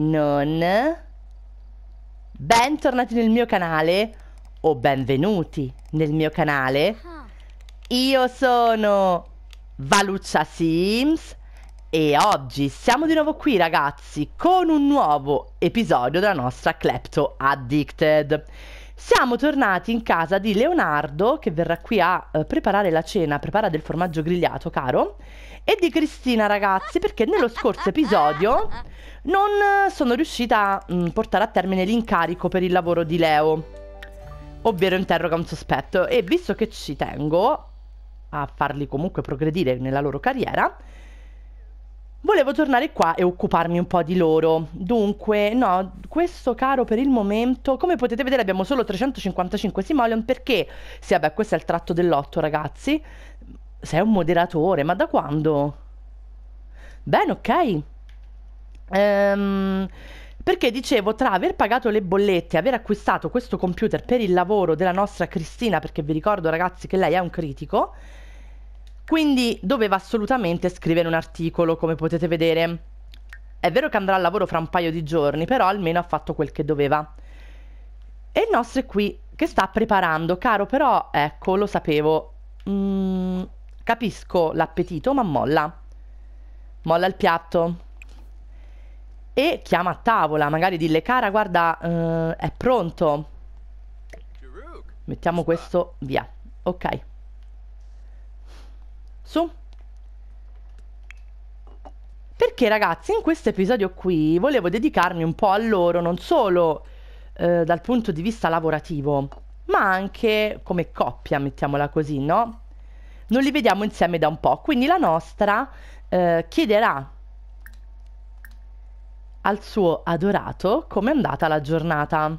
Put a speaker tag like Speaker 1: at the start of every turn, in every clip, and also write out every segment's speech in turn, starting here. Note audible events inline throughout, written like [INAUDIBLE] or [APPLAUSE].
Speaker 1: non... Bentornati nel mio canale o benvenuti nel mio canale. Io sono Valuccia Sims e oggi siamo di nuovo qui ragazzi con un nuovo episodio della nostra Klepto Addicted. Siamo tornati in casa di Leonardo, che verrà qui a eh, preparare la cena, prepara del formaggio grigliato, caro, e di Cristina, ragazzi, perché nello scorso episodio non eh, sono riuscita a mm, portare a termine l'incarico per il lavoro di Leo, ovvero interroga un sospetto, e visto che ci tengo a farli comunque progredire nella loro carriera, Volevo tornare qua e occuparmi un po' di loro. Dunque, no, questo caro per il momento, come potete vedere abbiamo solo 355 simoleon perché, sì vabbè questo è il tratto dell'otto ragazzi, sei un moderatore, ma da quando? Bene, ok. Ehm... Perché dicevo, tra aver pagato le bollette e aver acquistato questo computer per il lavoro della nostra Cristina, perché vi ricordo ragazzi che lei è un critico, quindi doveva assolutamente scrivere un articolo, come potete vedere. È vero che andrà al lavoro fra un paio di giorni, però almeno ha fatto quel che doveva. E il nostro è qui, che sta preparando. Caro, però, ecco, lo sapevo. Mm, capisco l'appetito, ma molla. Molla il piatto e chiama a tavola, magari dille cara guarda eh, è pronto. Mettiamo questo via, ok su. Perché ragazzi, in questo episodio qui volevo dedicarmi un po' a loro, non solo eh, dal punto di vista lavorativo, ma anche come coppia, mettiamola così, no? Non li vediamo insieme da un po', quindi la nostra eh, chiederà al suo adorato come è andata la giornata.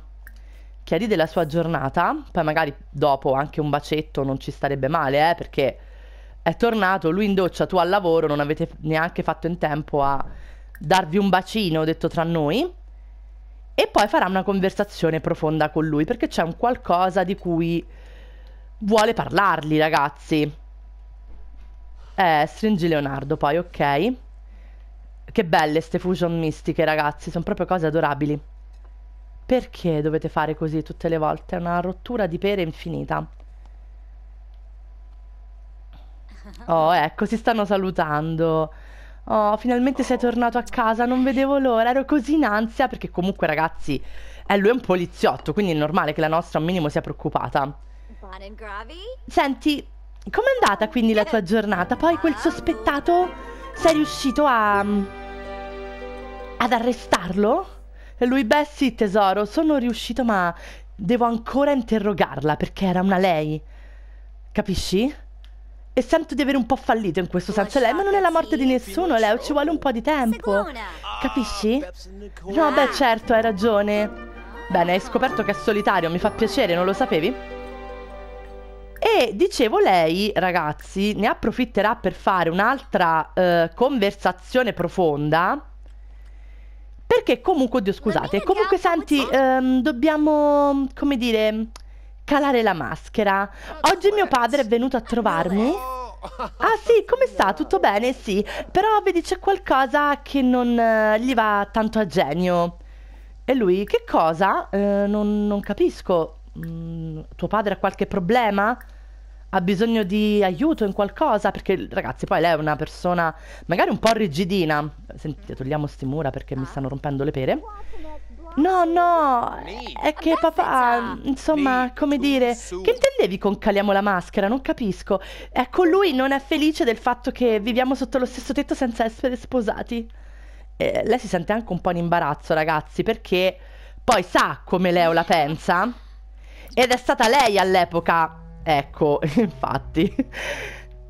Speaker 1: Chiedi della sua giornata, poi magari dopo anche un bacetto non ci starebbe male, eh, perché è tornato, lui in doccia, tu al lavoro, non avete neanche fatto in tempo a darvi un bacino, detto tra noi. E poi farà una conversazione profonda con lui, perché c'è un qualcosa di cui vuole parlargli, ragazzi. Eh, stringi Leonardo poi, ok. Che belle ste fusion mistiche, ragazzi, sono proprio cose adorabili. Perché dovete fare così tutte le volte? È una rottura di pere infinita. [LAUGHS] Oh, ecco, si stanno salutando. Oh, finalmente sei tornato a casa, non vedevo l'ora, ero così in ansia perché comunque ragazzi, eh, lui è un poliziotto, quindi è normale che la nostra un minimo sia preoccupata. Senti, com'è andata quindi la tua eh, giornata? Poi quel sospettato, sei riuscito a... Mm, ad arrestarlo? E lui, beh sì tesoro, sono riuscito ma devo ancora interrogarla perché era una lei. Capisci? E sento di avere un po' fallito in questo senso. Lei, ma non è la morte di nessuno, Leo, ci vuole un po' di tempo. Capisci? No, beh, certo, hai ragione. Bene, hai scoperto che è solitario, mi fa piacere, non lo sapevi? E dicevo, lei, ragazzi, ne approfitterà per fare un'altra eh, conversazione profonda. Perché comunque, oddio, scusate, comunque senti, ehm, dobbiamo, come dire, calare la maschera. Oggi mio padre è venuto a trovarmi. Ah sì, come sta? Tutto bene? Sì, però vedi c'è qualcosa che non eh, gli va tanto a genio. E lui, che cosa? Eh, non, non, capisco. Mm, tuo padre ha qualche problema? Ha bisogno di aiuto in qualcosa? Perché ragazzi, poi lei è una persona magari un po' rigidina. Senti, togliamo sti mura perché mi ah. stanno rompendo le pere. No, no, è che papà, ah, insomma, come dire, che intendevi con caliamo la maschera? Non capisco. Ecco, lui non è felice del fatto che viviamo sotto lo stesso tetto senza essere sposati. Eh, lei si sente anche un po' in imbarazzo, ragazzi, perché poi sa come Leo la pensa. Ed è stata lei all'epoca, ecco, [LAUGHS] infatti,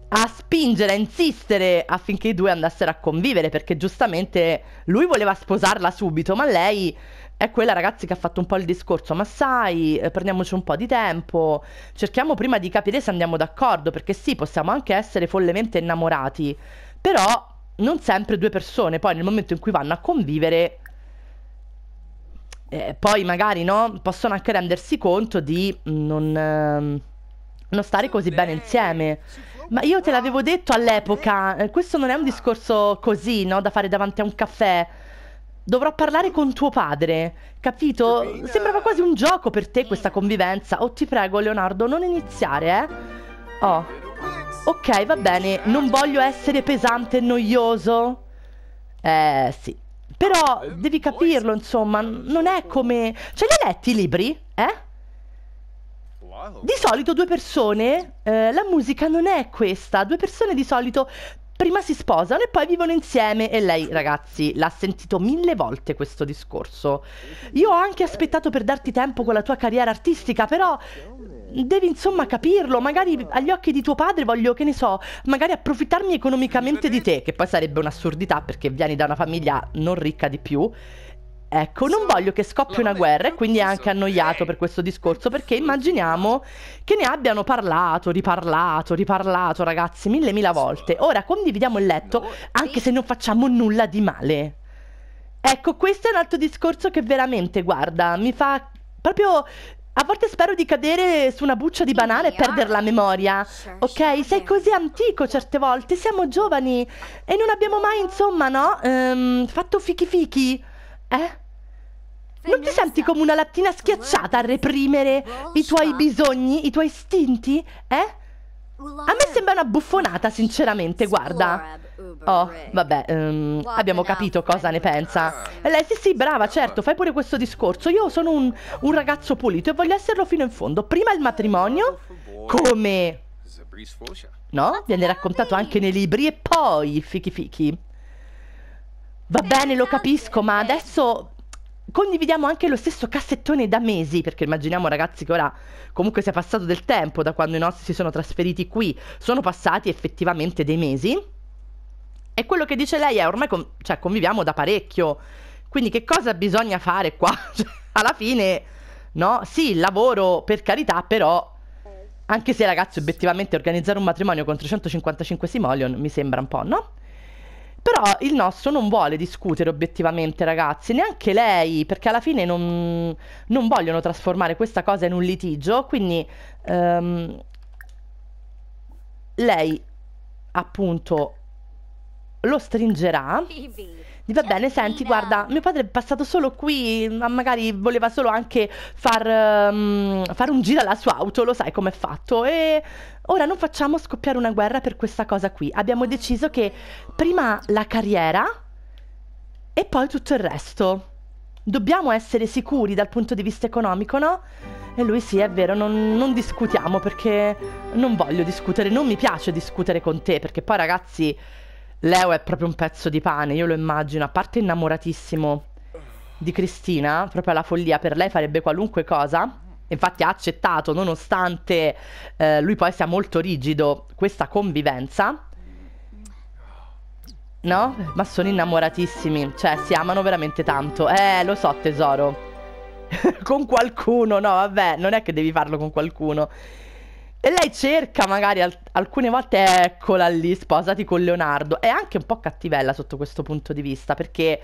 Speaker 1: a spingere, a insistere affinché i due andassero a convivere, perché giustamente lui voleva sposarla subito, ma lei è quella ragazzi che ha fatto un po' il discorso, ma sai, eh, prendiamoci un po' di tempo, cerchiamo prima di capire se andiamo d'accordo, perché sì, possiamo anche essere follemente innamorati, però non sempre due persone poi nel momento in cui vanno a convivere, eh, poi magari no, possono anche rendersi conto di non, eh, non stare così bene insieme. Ma io te l'avevo detto all'epoca, eh, questo non è un discorso così, no, da fare davanti a un caffè Dovrò parlare con tuo padre, capito? Giovina. Sembrava quasi un gioco per te questa mm. convivenza. Oh, ti prego, Leonardo, non iniziare, eh? Oh. Ok, va bene, non voglio essere pesante e noioso. Eh, sì. Però devi capirlo, insomma, non è come... Ce li hai letti i libri? Eh? Di solito due persone, eh, la musica non è questa, due persone di solito prima si sposano e poi vivono insieme e lei, ragazzi, l'ha sentito mille volte questo discorso. Io ho anche aspettato per darti tempo con la tua carriera artistica, però devi insomma capirlo, magari agli occhi di tuo padre voglio, che ne so, magari approfittarmi economicamente di te, che poi sarebbe un'assurdità perché vieni da una famiglia non ricca di più Ecco, non voglio che scoppi una guerra e quindi è anche annoiato per questo discorso perché immaginiamo che ne abbiano parlato, riparlato, riparlato ragazzi mille mila volte. Ora condividiamo il letto anche se non facciamo nulla di male. Ecco, questo è un altro discorso che veramente, guarda, mi fa proprio... A volte spero di cadere su una buccia di banale e perdere la memoria. Ok? Sei così antico certe volte, siamo giovani e non abbiamo mai, insomma, no? Ehm, fatto fichi fichi. Eh? Non ti senti come una lattina schiacciata a reprimere i tuoi bisogni, i tuoi istinti? Eh? A me sembra una buffonata, sinceramente, guarda. Oh, vabbè, um, abbiamo capito cosa ne pensa. lei, sì, sì, brava, certo, fai pure questo discorso. Io sono un, un ragazzo pulito e voglio esserlo fino in fondo. Prima il matrimonio, come... No? Viene raccontato anche nei libri e poi, fichi fichi. Va bene, lo capisco, ma adesso condividiamo anche lo stesso cassettone da mesi, perché immaginiamo ragazzi che ora comunque sia passato del tempo da quando i nostri si sono trasferiti qui, sono passati effettivamente dei mesi. E quello che dice lei è ormai con- cioè, conviviamo da parecchio, quindi che cosa bisogna fare qua? [LAUGHS] Cioè, alla fine, no? Sì, lavoro per carità, però anche se ragazzi obiettivamente organizzare un matrimonio con 355 simoleon mi sembra un po', no? Però il nostro non vuole discutere obiettivamente, ragazzi, neanche lei, perché alla fine non, non vogliono trasformare questa cosa in un litigio, quindi ehm, lei appunto lo stringerà. Phoebe gli va bene, senti, guarda, mio padre è passato solo qui, ma magari voleva solo anche far, um, fare un giro alla sua auto, lo sai com'è fatto, e ora non facciamo scoppiare una guerra per questa cosa qui. Abbiamo deciso che prima la carriera e poi tutto il resto. Dobbiamo essere sicuri dal punto di vista economico, no? E lui sì, è vero, non, non, discutiamo perché non voglio discutere, non mi piace discutere con te, perché poi ragazzi Leo è proprio un pezzo di pane, io lo immagino, a parte innamoratissimo di Cristina, proprio alla follia, per lei farebbe qualunque cosa. Infatti ha accettato, nonostante eh, lui poi sia molto rigido, questa convivenza. No? Ma sono innamoratissimi, cioè si amano veramente tanto. Eh, lo so tesoro. [LAUGHS] con qualcuno, no, vabbè, non è che devi farlo con qualcuno. E lei cerca magari al- alcune volte, eccola lì, sposati con Leonardo. È anche un po' cattivella sotto questo punto di vista, perché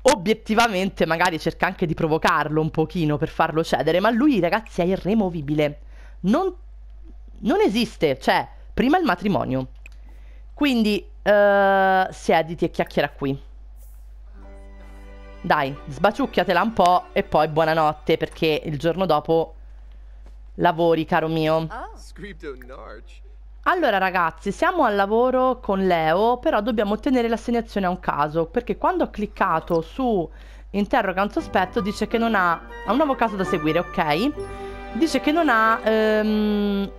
Speaker 1: obiettivamente magari cerca anche di provocarlo un pochino per farlo cedere, ma lui ragazzi è irremovibile. Non, non esiste, cioè, prima il matrimonio. Quindi, uh, siediti e chiacchiera qui. Dai, sbaciucchiatela un po' e poi buonanotte, perché il giorno dopo lavori, caro mio. Ah. Allora ragazzi, siamo al lavoro con Leo, però dobbiamo ottenere l'assegnazione a un caso, perché quando ho cliccato su interroga un sospetto dice che non ha, ha un nuovo caso da seguire, ok? Dice che non ha ehm,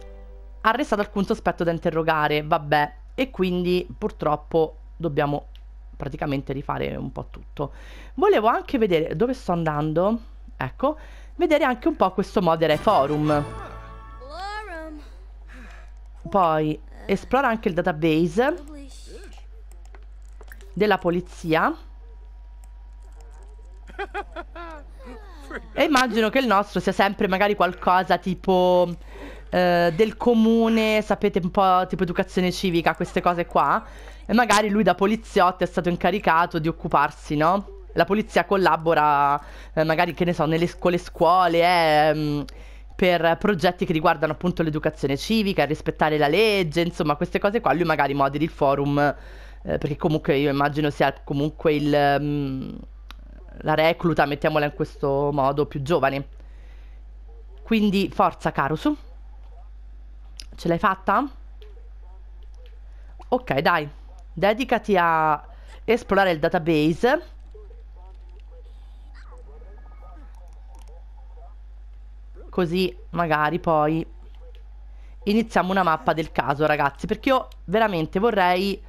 Speaker 1: arrestato alcun sospetto da interrogare, vabbè, e quindi purtroppo dobbiamo praticamente rifare un po' tutto. Volevo anche vedere dove sto andando ecco, vedere anche un po' questo Modere Forum. Poi esplora anche il database della polizia. E immagino che il nostro sia sempre magari qualcosa tipo eh, del comune, sapete un po' tipo educazione civica, queste cose qua. E magari lui da poliziotto è stato incaricato di occuparsi, no? la polizia collabora eh, magari, che ne so, nelle, con le scuole eh, mm, per progetti che riguardano appunto l'educazione civica, rispettare la legge, insomma queste cose qua. Lui magari moderi il forum, eh, perché comunque io immagino sia comunque il, mm, la recluta, mettiamola in questo modo, più giovane. Quindi forza caro su. Ce l'hai fatta? Ok, dai. Dedicati a esplorare il database Così magari poi iniziamo una mappa del caso, ragazzi. Perché io veramente vorrei...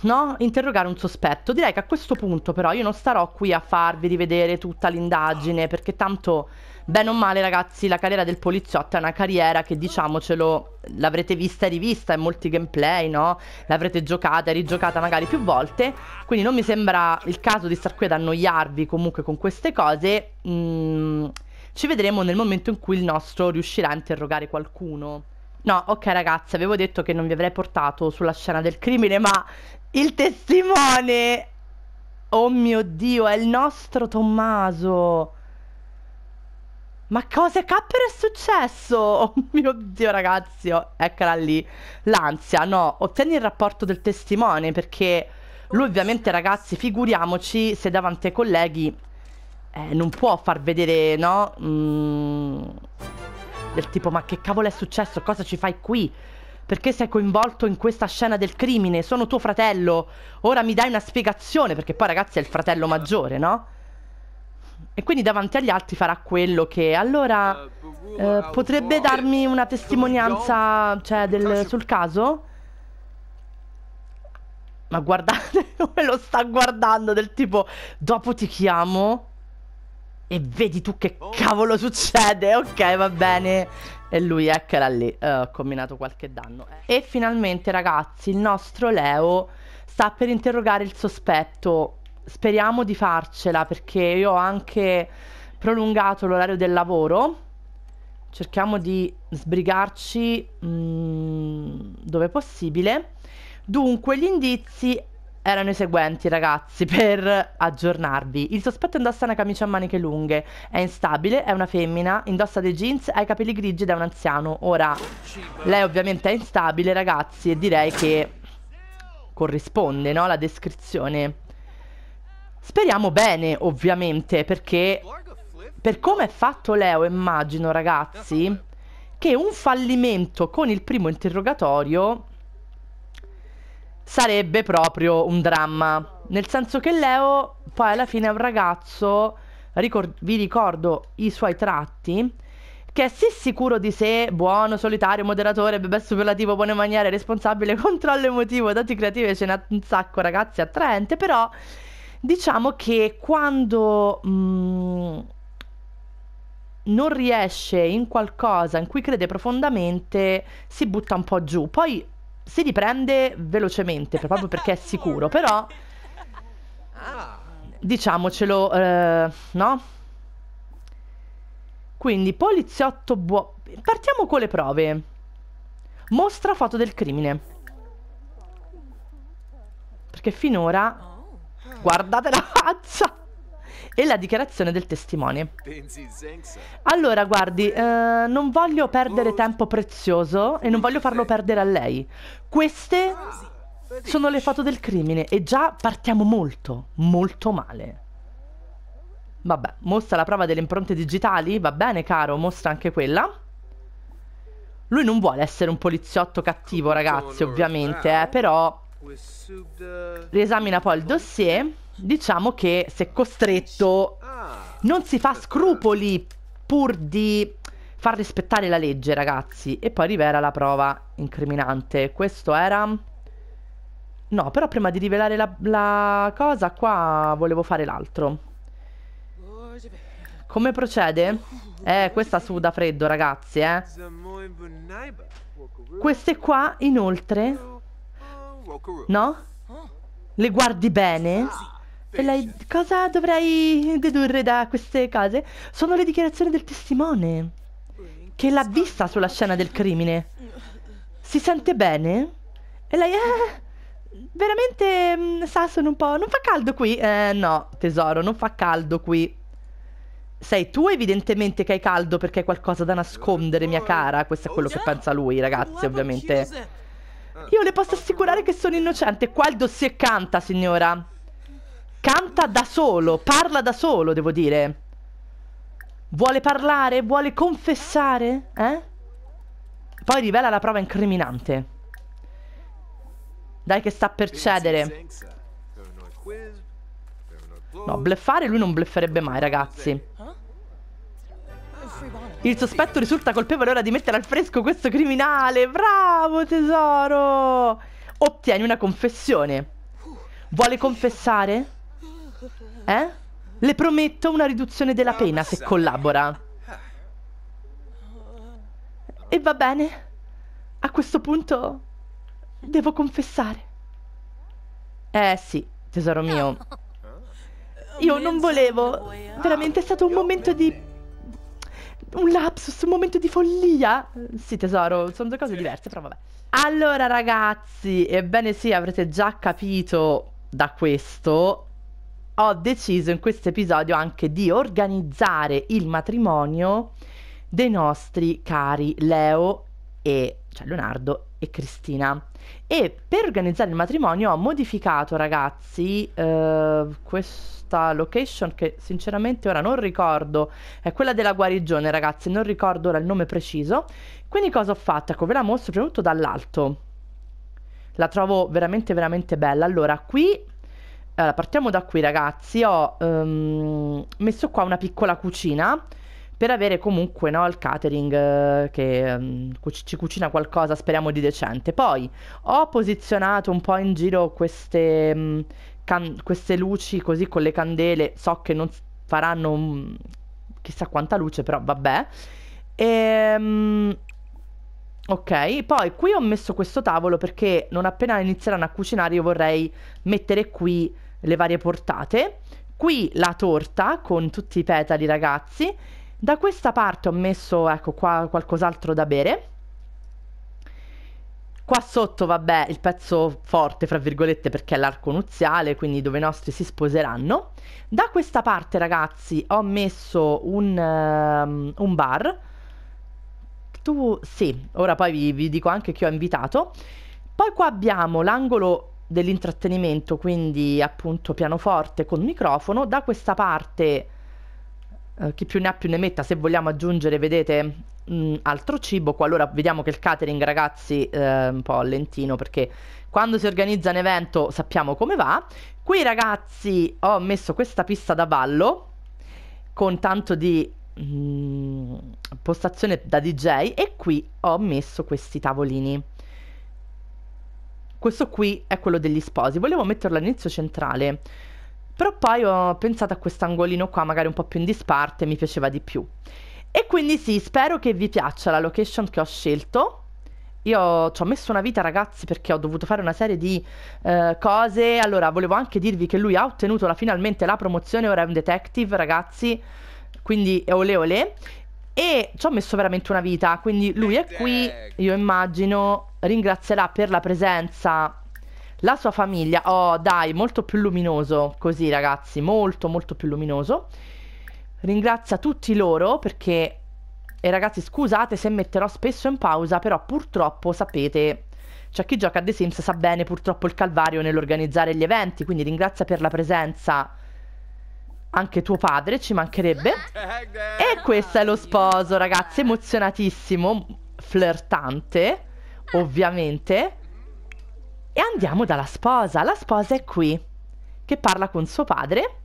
Speaker 1: No? Interrogare un sospetto. Direi che a questo punto però io non starò qui a farvi rivedere tutta l'indagine, perché tanto, bene o male ragazzi, la carriera del poliziotto è una carriera che diciamocelo, l'avrete vista e rivista in molti gameplay, no? L'avrete giocata e rigiocata magari più volte, quindi non mi sembra il caso di star qui ad annoiarvi comunque con queste cose. Mmm ci vedremo nel momento in cui il nostro riuscirà a interrogare qualcuno. No, ok ragazzi, avevo detto che non vi avrei portato sulla scena del crimine, ma il testimone... Oh mio Dio, è il nostro Tommaso! Ma cosa cappero è successo? [LAUGHS] Oh mio Dio ragazzi, oh, eccola lì. L'ansia, no, ottieni il rapporto del testimone perché lui ovviamente ragazzi, figuriamoci se davanti ai colleghi eh, non può far vedere, no? Mm, del tipo, ma che cavolo è successo? Cosa ci fai qui? Perché sei coinvolto in questa scena del crimine? Sono tuo fratello. Ora mi dai una spiegazione, perché poi ragazzi è il fratello maggiore, no? E quindi davanti agli altri farà quello che allora eh, potrebbe darmi una testimonianza cioè, del, sul caso? Ma guardate [LAUGHS] come lo sta guardando del tipo dopo ti chiamo. E vedi tu che cavolo succede Ok va bene E lui eccola lì uh, Ho combinato qualche danno E finalmente ragazzi il nostro Leo Sta per interrogare il sospetto Speriamo di farcela Perché io ho anche prolungato l'orario del lavoro Cerchiamo di sbrigarci mh, mm, Dove possibile Dunque gli indizi erano i seguenti, ragazzi, per aggiornarvi. Il sospetto indossa una camicia a maniche lunghe, è instabile, è una femmina, indossa dei jeans, ha i capelli grigi ed è un anziano. Ora, lei ovviamente è instabile, ragazzi, e direi che corrisponde, no, la descrizione. Speriamo bene, ovviamente, perché per come è fatto Leo, immagino, ragazzi, che un fallimento con il primo interrogatorio sarebbe proprio un dramma. Nel senso che Leo poi alla fine è un ragazzo, ricor- vi ricordo i suoi tratti, che è sì sicuro di sé, buono, solitario, moderatore, bebè superlativo, buone maniere, responsabile, [LAUGHS] controllo emotivo, dati creativi, ce n'è un sacco ragazzi, attraente, però diciamo che quando mh, mm, non riesce in qualcosa in cui crede profondamente si butta un po' giù, poi si riprende velocemente, proprio perché è sicuro, però diciamocelo, eh, no? Quindi poliziotto buono. Partiamo con le prove. Mostra foto del crimine. Perché finora... Guardate la faccia! e la dichiarazione del testimone. Allora, guardi, eh, non voglio perdere tempo prezioso e non voglio farlo perdere a lei. Queste ah, sono le foto del crimine e già partiamo molto, molto male. Vabbè, mostra la prova delle impronte digitali, va bene caro, mostra anche quella. Lui non vuole essere un poliziotto cattivo, ragazzi, ovviamente, eh, però... Eh. Riesamina poi il dossier diciamo che se costretto non si fa scrupoli pur di far rispettare la legge, ragazzi. E poi rivela la prova incriminante. Questo era... No, però prima di rivelare la, la cosa qua volevo fare l'altro. Come procede? Eh, questa suda freddo, ragazzi, eh. Queste qua, inoltre... No? Le guardi bene? lei cosa dovrei dedurre da queste cose? Sono le dichiarazioni del testimone che l'ha vista sulla scena del crimine. Si sente bene? E lei eh, veramente mm, sa sono un po' non fa caldo qui. Eh no, tesoro, non fa caldo qui. Sei tu evidentemente che hai caldo perché hai qualcosa da nascondere, mia cara. Questo è quello che oh, pensa lui, ragazzi, ovviamente. Io le posso ah. assicurare che sono innocente. Qua il dossier canta, signora canta da solo, parla da solo, devo dire. Vuole parlare? Vuole confessare? Eh? Poi rivela la prova incriminante. Dai che sta per cedere. No, bleffare lui non blefferebbe mai, ragazzi. Il sospetto risulta colpevole ora di mettere al fresco questo criminale. Bravo, tesoro! Ottieni una confessione. Vuole confessare? Eh? Le prometto una riduzione della pena se collabora. E va bene. A questo punto devo confessare. Eh sì, tesoro mio. Eh, Io non volevo. Eh. Veramente è stato un momento di un lapsus, un momento di follia. Sì, tesoro, sono due cose diverse, però vabbè. Allora, ragazzi, ebbene sì, avrete già capito da questo ho deciso in questo episodio anche di organizzare il matrimonio dei nostri cari Leo e cioè Leonardo e Cristina. E per organizzare il matrimonio ho modificato, ragazzi, eh, questa location che sinceramente ora non ricordo, è quella della guarigione, ragazzi, non ricordo ora il nome preciso. Quindi cosa ho fatto? Ecco, ve la mostro prima dall'alto. La trovo veramente veramente bella. Allora, qui allora, partiamo da qui ragazzi, ho um, ehm, messo qua una piccola cucina per avere comunque no, il catering eh, che um, ci cucina qualcosa, speriamo di decente. Poi ho posizionato un po' in giro queste, um, queste luci così con le candele, so che non faranno um, chissà quanta luce, però vabbè. E, ehm, ok, poi qui ho messo questo tavolo perché non appena inizieranno a cucinare io vorrei mettere qui le varie portate. Qui la torta con tutti i petali ragazzi. Da questa parte ho messo, ecco qua, qualcos'altro da bere. Qua sotto, vabbè, il pezzo forte, fra virgolette, perché è l'arco nuziale, quindi dove i nostri si sposeranno. Da questa parte, ragazzi, ho messo un, um, un bar. Tu, sì, ora poi vi, vi dico anche chi ho invitato. Poi qua abbiamo l'angolo dell'intrattenimento, quindi appunto pianoforte con microfono, da questa parte eh, chi più ne ha più ne metta, se vogliamo aggiungere, vedete, mh, altro cibo, qualora vediamo che il catering ragazzi è eh, un po' lentino perché quando si organizza un evento sappiamo come va. Qui ragazzi ho messo questa pista da ballo con tanto di mh, postazione da DJ e qui ho messo questi tavolini questo qui è quello degli sposi. Volevo metterlo all'inizio centrale, però poi ho pensato a quest'angolino qua, magari un po' più in disparte, mi piaceva di più. E quindi sì, spero che vi piaccia la location che ho scelto. Io ci ho messo una vita, ragazzi, perché ho dovuto fare una serie di eh, cose. Allora, volevo anche dirvi che lui ha ottenuto la, finalmente la promozione, ora è un detective, ragazzi. Quindi, ole ole. E ci ho messo veramente una vita. Quindi lui è qui, io immagino, ringrazierà per la presenza la sua famiglia. Oh, dai, molto più luminoso così, ragazzi, molto molto più luminoso. Ringrazia tutti loro perché e ragazzi, scusate se metterò spesso in pausa, però purtroppo sapete cioè chi gioca a The Sims sa bene purtroppo il calvario nell'organizzare gli eventi, quindi ringrazia per la presenza anche tuo padre, ci mancherebbe. E questo è lo sposo, ragazzi, emozionatissimo, flirtante ovviamente. E andiamo dalla sposa. La sposa è qui, che parla con suo padre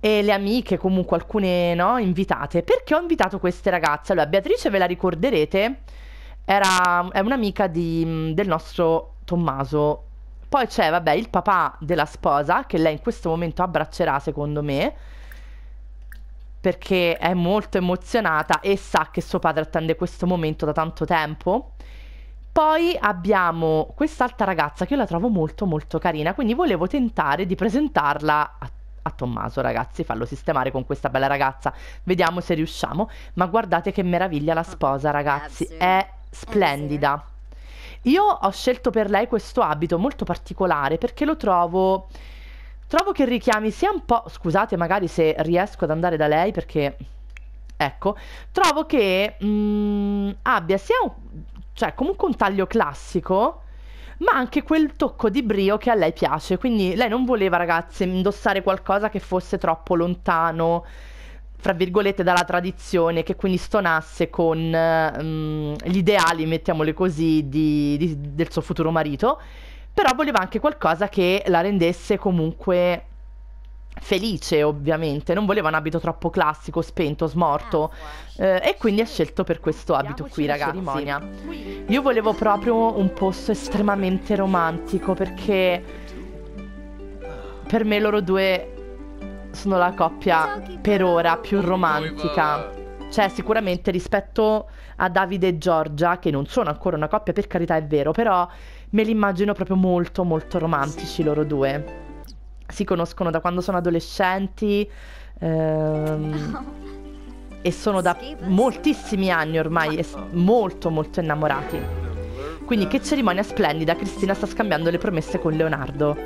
Speaker 1: e le amiche, comunque alcune no, invitate. Perché ho invitato queste ragazze? Allora, Beatrice, ve la ricorderete, era, è un'amica di, del nostro Tommaso. Poi c'è, vabbè, il papà della sposa, che lei in questo momento abbraccerà, secondo me, perché è molto emozionata e sa che suo padre attende questo momento da tanto tempo. Poi abbiamo quest'altra ragazza che io la trovo molto molto carina, quindi volevo tentare di presentarla a a Tommaso, ragazzi, fallo sistemare con questa bella ragazza. Vediamo se riusciamo. Ma guardate che meraviglia la sposa, ragazzi, è splendida. Io ho scelto per lei questo abito molto particolare perché lo trovo trovo che richiami sia un po', scusate, magari se riesco ad andare da lei perché ecco, trovo che mh, mm, abbia sia un, cioè comunque un taglio classico, ma anche quel tocco di brio che a lei piace. Quindi lei non voleva, ragazze, indossare qualcosa che fosse troppo lontano, fra virgolette, dalla tradizione, che quindi stonasse con um, gli ideali, mettiamole così, di, di, del suo futuro marito. Però voleva anche qualcosa che la rendesse comunque felice ovviamente, non voleva un abito troppo classico, spento, smorto ah, eh, e quindi ha scelto per questo abito qui ragazzi. Io volevo proprio un posto estremamente romantico perché per me loro due sono la coppia per ora più romantica. Cioè sicuramente rispetto a Davide e Giorgia, che non sono ancora una coppia per carità è vero, però me li immagino proprio molto molto romantici loro due si conoscono da quando sono adolescenti ehm, e sono da moltissimi anni ormai molto molto innamorati. Quindi che cerimonia splendida, Cristina sta scambiando le promesse con Leonardo.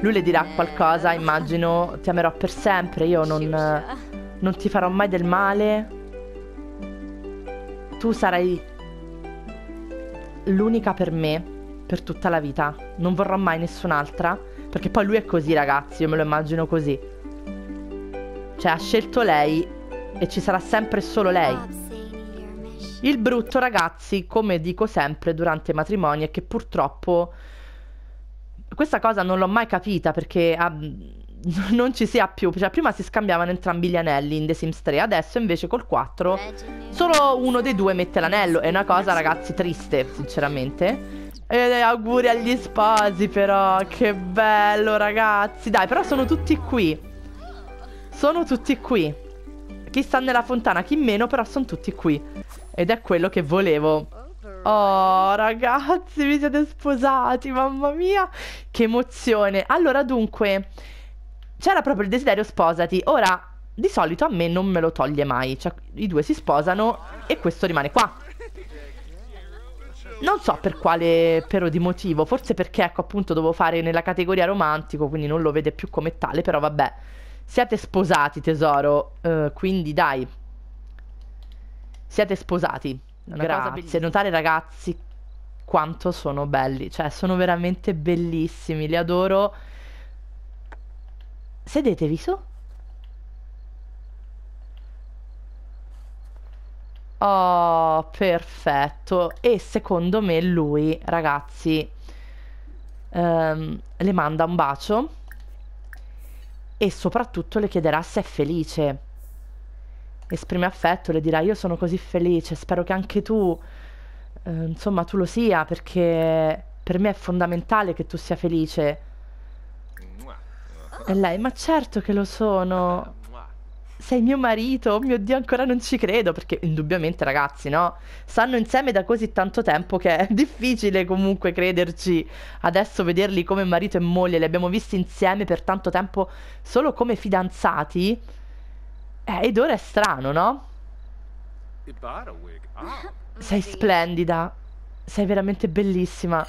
Speaker 1: Lui le dirà eh. qualcosa, immagino, ti amerò per sempre, io non, non ti farò mai del male, tu sarai l'unica per me per tutta la vita, non vorrò mai nessun'altra perché poi lui è così, ragazzi, io me lo immagino così. Cioè, ha scelto lei e ci sarà sempre solo lei. Il brutto, ragazzi, come dico sempre durante i matrimoni, è che purtroppo questa cosa non l'ho mai capita perché ah, [LAUGHS] non ci sia più. Cioè, prima si scambiavano entrambi gli anelli in The Sims 3, adesso invece col 4 solo uno dei due mette l'anello. È una cosa, ragazzi, triste, sinceramente. E auguri agli sposi però, che bello ragazzi. Dai, però sono tutti qui. Sono tutti qui. Chi sta nella fontana, chi meno, però sono tutti qui. Ed è quello che volevo. Oh ragazzi, vi siete sposati, mamma mia, che emozione. Allora dunque, c'era proprio il desiderio sposati. Ora, di solito a me non me lo toglie mai. Cioè, i due si sposano e questo rimane qua non so per quale però di motivo, forse perché ecco appunto dovevo fare nella categoria romantico, quindi non lo vede più come tale, però vabbè. Siete sposati, tesoro, uh, quindi dai. Siete sposati. Una Grazie. Notare ragazzi quanto sono belli, cioè sono veramente bellissimi, li adoro. Sedetevi su. Oh, perfetto. E secondo me lui, ragazzi, ehm, le manda un bacio e soprattutto le chiederà se è felice. Esprime affetto, le dirà io sono così felice, spero che anche tu, eh, insomma, tu lo sia perché per me è fondamentale che tu sia felice. E lei, ma certo che lo sono sei mio marito, oh mio Dio, ancora non ci credo, perché indubbiamente ragazzi, no? Stanno insieme da così tanto tempo che è [LAUGHS] difficile comunque crederci. Adesso vederli come marito e moglie, li abbiamo visti insieme per tanto tempo solo come fidanzati, eh, ed ora è strano, no? Ah. Sei splendida, sei veramente bellissima.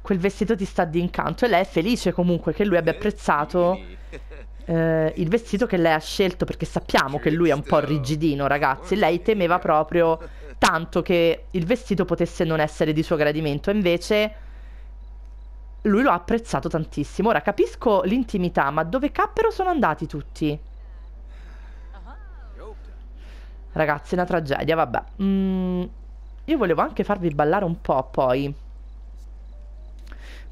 Speaker 1: Quel vestito ti sta di incanto e lei è felice comunque che lui abbia apprezzato [LAUGHS] eh, il vestito che lei ha scelto perché sappiamo che lui è un po' rigidino, ragazzi. Lei temeva proprio tanto che il vestito potesse non essere di suo gradimento, invece lui lo ha apprezzato tantissimo. Ora capisco l'intimità, ma dove cappero sono andati tutti? Ragazzi, una tragedia, vabbè. Mm, io volevo anche farvi ballare un po' poi.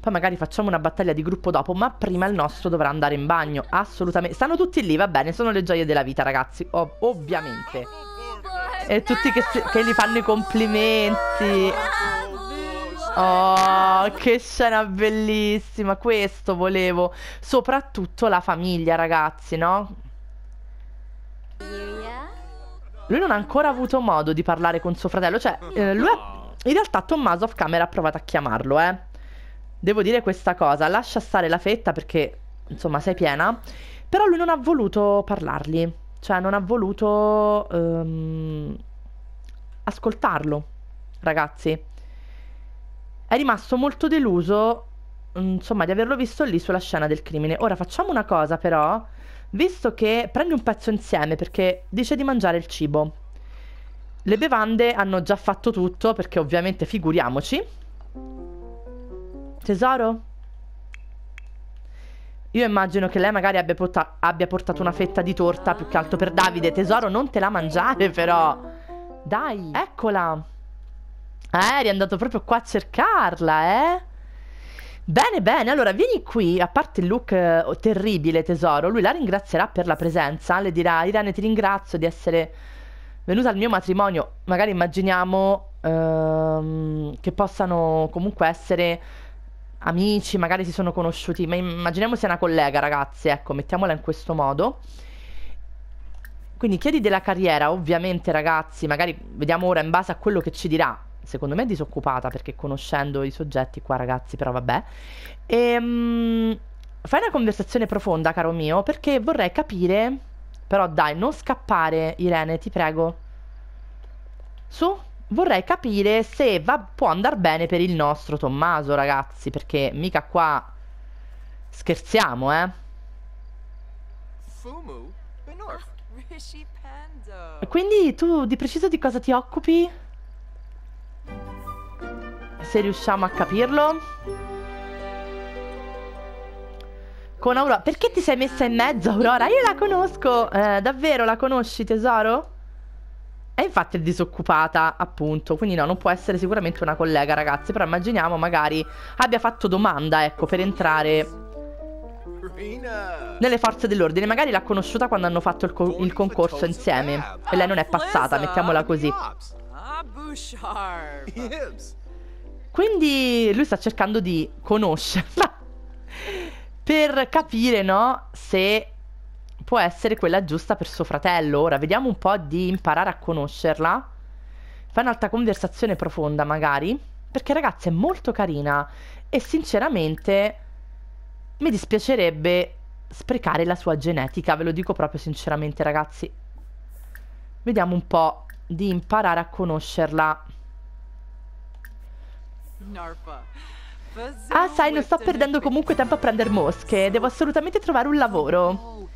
Speaker 1: Poi magari facciamo una battaglia di gruppo dopo, ma prima il nostro dovrà andare in bagno. Assolutamente. Stanno tutti lì, va bene, sono le gioie della vita, ragazzi. Ov ovviamente. E tutti che, che gli fanno i complimenti. Oh, che scena bellissima. Questo volevo. Soprattutto la famiglia, ragazzi, no? Lui non ha ancora avuto modo di parlare con suo fratello. Cioè, eh, lui ha... in realtà Tommaso off camera ha provato a chiamarlo, eh. Devo dire questa cosa, lascia stare la fetta perché, insomma, sei piena, però lui non ha voluto parlargli, cioè non ha voluto um, ascoltarlo, ragazzi. È rimasto molto deluso, insomma, di averlo visto lì sulla scena del crimine. Ora facciamo una cosa però, visto che prendi un pezzo insieme perché dice di mangiare il cibo. Le bevande hanno già fatto tutto perché ovviamente figuriamoci. Tesoro? Io immagino che lei magari abbia, porta abbia portato una fetta di torta più che altro per Davide. Tesoro, non te la mangiare però. Dai, eccola. Eh, eri andato proprio qua a cercarla, eh? Bene, bene, allora vieni qui, a parte il look eh, terribile tesoro, lui la ringrazierà per la presenza, le dirà Irene ti ringrazio di essere venuta al mio matrimonio, magari immaginiamo ehm, che possano comunque essere amici, magari si sono conosciuti, ma immaginiamo sia una collega, ragazzi, ecco, mettiamola in questo modo. Quindi chiedi della carriera, ovviamente ragazzi, magari vediamo ora in base a quello che ci dirà. Secondo me è disoccupata perché conoscendo i soggetti qua ragazzi, però vabbè. Ehm, fai una conversazione profonda, caro mio, perché vorrei capire... Però dai, non scappare, Irene, ti prego. Su? vorrei capire se va, può andare bene per il nostro Tommaso, ragazzi, perché mica qua scherziamo, eh. Fumu, ah, Quindi tu di preciso di cosa ti occupi? Se riusciamo a capirlo. Con Aurora, perché ti sei messa in mezzo, Aurora? Io la conosco. Eh, davvero la conosci, tesoro? E infatti è disoccupata, appunto. Quindi no, non può essere sicuramente una collega, ragazzi. Però immaginiamo magari abbia fatto domanda, ecco, per entrare nelle forze dell'ordine. Magari l'ha conosciuta quando hanno fatto il, co il concorso insieme. E lei non è passata, mettiamola così. Quindi lui sta cercando di conoscerla [LAUGHS] per capire, no, se può essere quella giusta per suo fratello. Ora vediamo un po' di imparare a conoscerla. Fai un'altra conversazione profonda, magari. Perché, ragazzi, è molto carina. E sinceramente mi dispiacerebbe sprecare la sua genetica. Ve lo dico proprio sinceramente, ragazzi. Vediamo un po' di imparare a conoscerla. Narpa. Ah, sai, non sto perdendo comunque tempo a prendere mosche. Devo assolutamente trovare un lavoro.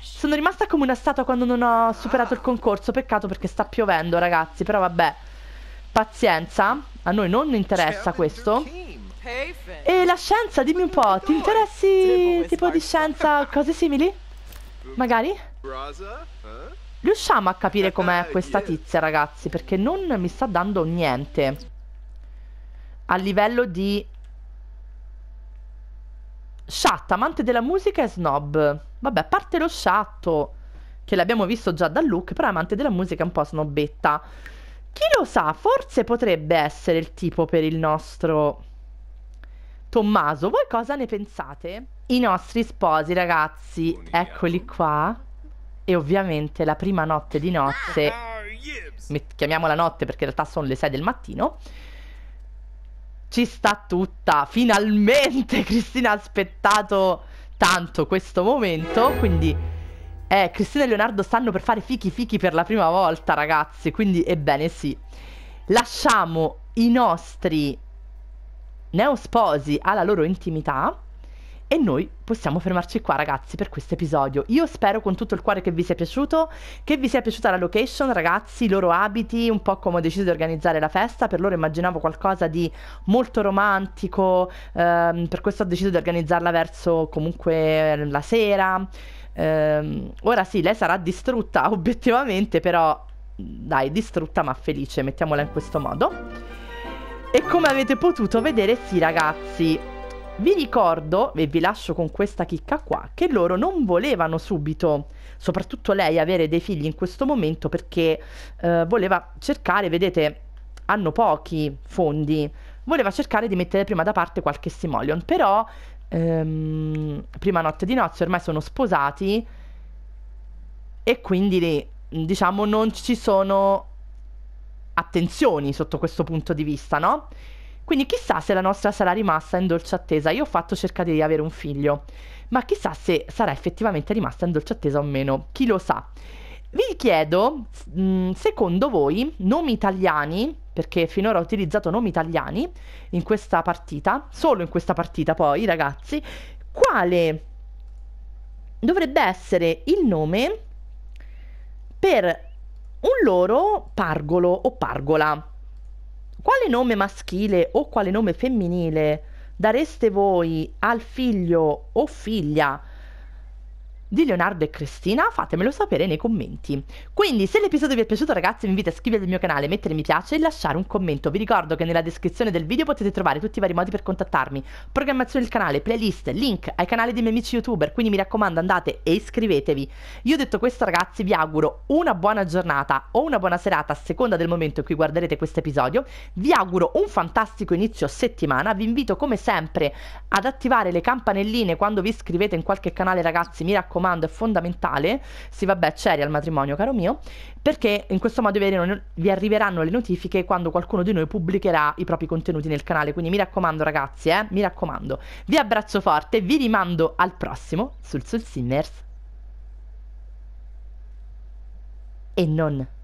Speaker 1: Sono rimasta come una statua quando non ho superato il concorso. Peccato perché sta piovendo, ragazzi. Però vabbè, pazienza. A noi non interessa questo. E la scienza, dimmi un po', ti interessi boh, tipo di scienza, cose simili? Magari? Eh? Riusciamo a capire eh, com'è questa tizia, ragazzi, perché non mi sta dando niente. A livello di Shat, amante della musica e snob. Vabbè, a parte lo sciatto, che l'abbiamo visto già da Luke, però amante della musica è un po' snobbetta. Chi lo sa, forse potrebbe essere il tipo per il nostro Tommaso. Voi cosa ne pensate? I nostri sposi, ragazzi, Buoniamo. eccoli qua. E ovviamente la prima notte di nozze, ah, chiamiamola notte perché in realtà sono le 6 del mattino, ci sta tutta, finalmente [LAUGHS] Cristina ha aspettato tanto questo momento, quindi... Eh, Cristina e Leonardo stanno per fare fichi fichi per la prima volta, ragazzi, quindi ebbene sì. Lasciamo i nostri neosposi alla loro intimità e noi possiamo fermarci qua ragazzi per questo episodio. Io spero con tutto il cuore che vi sia piaciuto, che vi sia piaciuta la location ragazzi, i loro abiti, un po' come ho deciso di organizzare la festa. Per loro immaginavo qualcosa di molto romantico, ehm, per questo ho deciso di organizzarla verso comunque la sera. Ehm, ora sì, lei sarà distrutta [LAUGHS] obiettivamente, però dai, distrutta ma felice, mettiamola in questo modo. E come avete potuto vedere, sì ragazzi, vi ricordo, e vi lascio con questa chicca qua, che loro non volevano subito, soprattutto lei, avere dei figli in questo momento perché eh, voleva cercare, vedete, hanno pochi fondi, voleva cercare di mettere prima da parte qualche simoleon, però ehm, prima notte di nozze ormai sono sposati e quindi diciamo non ci sono attenzioni sotto questo punto di vista, no? Quindi chissà se la nostra sarà rimasta in dolce attesa. Io ho fatto cercare di avere un figlio, ma chissà se sarà effettivamente rimasta in dolce attesa o meno. Chi lo sa? Vi chiedo, mm, secondo voi, nomi italiani, perché finora ho utilizzato nomi italiani in questa partita, solo in questa partita poi, ragazzi, quale dovrebbe essere il nome per un loro pargolo o pargola? Quale nome maschile o quale nome femminile dareste voi al figlio o figlia di Leonardo e Cristina, fatemelo sapere nei commenti. Quindi se l'episodio vi è piaciuto ragazzi vi invito a iscrivervi al mio canale, mettere mi piace e lasciare un commento. Vi ricordo che nella descrizione del video potete trovare tutti i vari modi per contattarmi, programmazione del canale, playlist, link ai canali dei miei amici youtuber, quindi mi raccomando andate e iscrivetevi. Io detto questo ragazzi vi auguro una buona giornata o una buona serata a seconda del momento in cui guarderete questo episodio, vi auguro un fantastico inizio settimana, vi invito come sempre ad attivare le campanelline quando vi iscrivete in qualche canale ragazzi, mi raccomando raccomando, è fondamentale. Sì, vabbè, c'eri al matrimonio, caro mio, perché in questo modo vi arriveranno le notifiche quando qualcuno di noi pubblicherà i propri contenuti nel canale. Quindi mi raccomando, ragazzi, eh, mi raccomando. Vi abbraccio forte, vi rimando al prossimo sul Soul Simmers. E non.